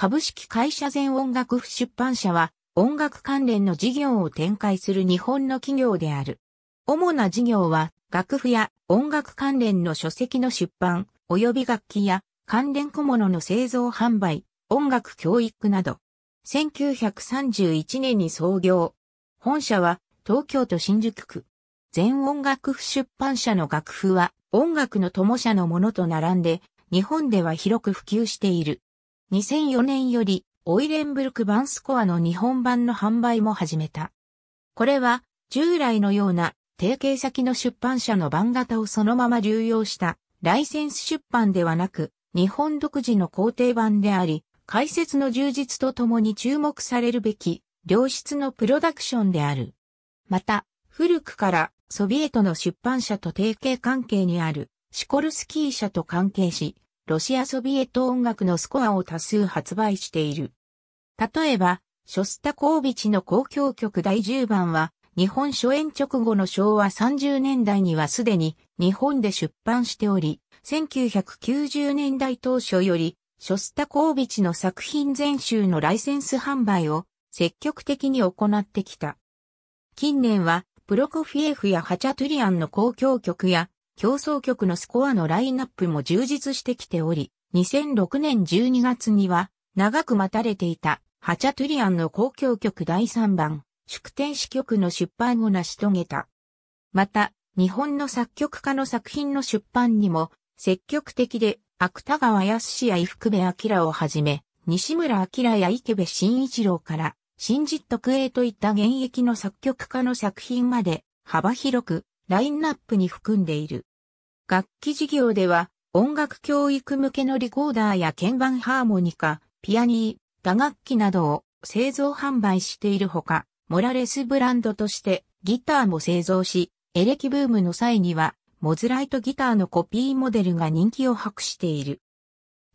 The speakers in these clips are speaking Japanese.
株式会社全音楽府出版社は音楽関連の事業を展開する日本の企業である。主な事業は楽譜や音楽関連の書籍の出版、及び楽器や関連小物の製造販売、音楽教育など。1931年に創業。本社は東京都新宿区。全音楽府出版社の楽譜は音楽の友社のものと並んで日本では広く普及している。2004年より、オイレンブルク版スコアの日本版の販売も始めた。これは、従来のような、提携先の出版社の版型をそのまま流用した、ライセンス出版ではなく、日本独自の工程版であり、解説の充実とともに注目されるべき、良質のプロダクションである。また、古くからソビエトの出版社と提携関係にあるシコルスキー社と関係し、ロシアソビエト音楽のスコアを多数発売している。例えば、ショスタコービチの公共曲第10番は、日本初演直後の昭和30年代にはすでに日本で出版しており、1990年代当初より、ショスタコービチの作品全集のライセンス販売を積極的に行ってきた。近年は、プロコフィエフやハチャトゥリアンの公共曲や、競争曲のスコアのラインナップも充実してきており、2006年12月には、長く待たれていた、ハチャトゥリアンの公共曲第3番、祝典詩曲の出版を成し遂げた。また、日本の作曲家の作品の出版にも、積極的で、芥川康や伊福部明をはじめ、西村明や池部慎一郎から、新実特営といった現役の作曲家の作品まで、幅広く、ラインナップに含んでいる。楽器事業では、音楽教育向けのリコーダーや鍵盤ハーモニカ、ピアニー、打楽器などを製造販売しているほか、モラレスブランドとしてギターも製造し、エレキブームの際には、モズライトギターのコピーモデルが人気を博している。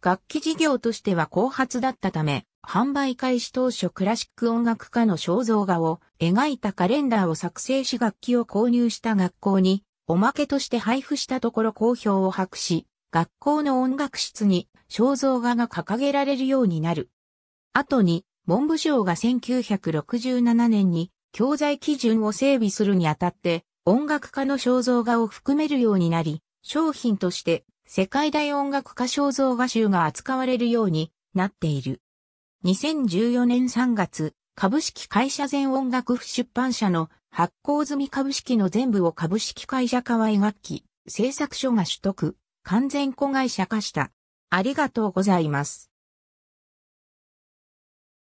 楽器事業としては後発だったため、販売開始当初クラシック音楽家の肖像画を描いたカレンダーを作成し楽器を購入した学校におまけとして配布したところ好評を博し、学校の音楽室に肖像画が掲げられるようになる。後に、文部省が1967年に教材基準を整備するにあたって、音楽家の肖像画を含めるようになり、商品として世界大音楽家肖像画集が扱われるようになっている。2014年3月、株式会社全音楽出版社の発行済み株式の全部を株式会社河合楽器製作所が取得、完全子会社化した。ありがとうございます。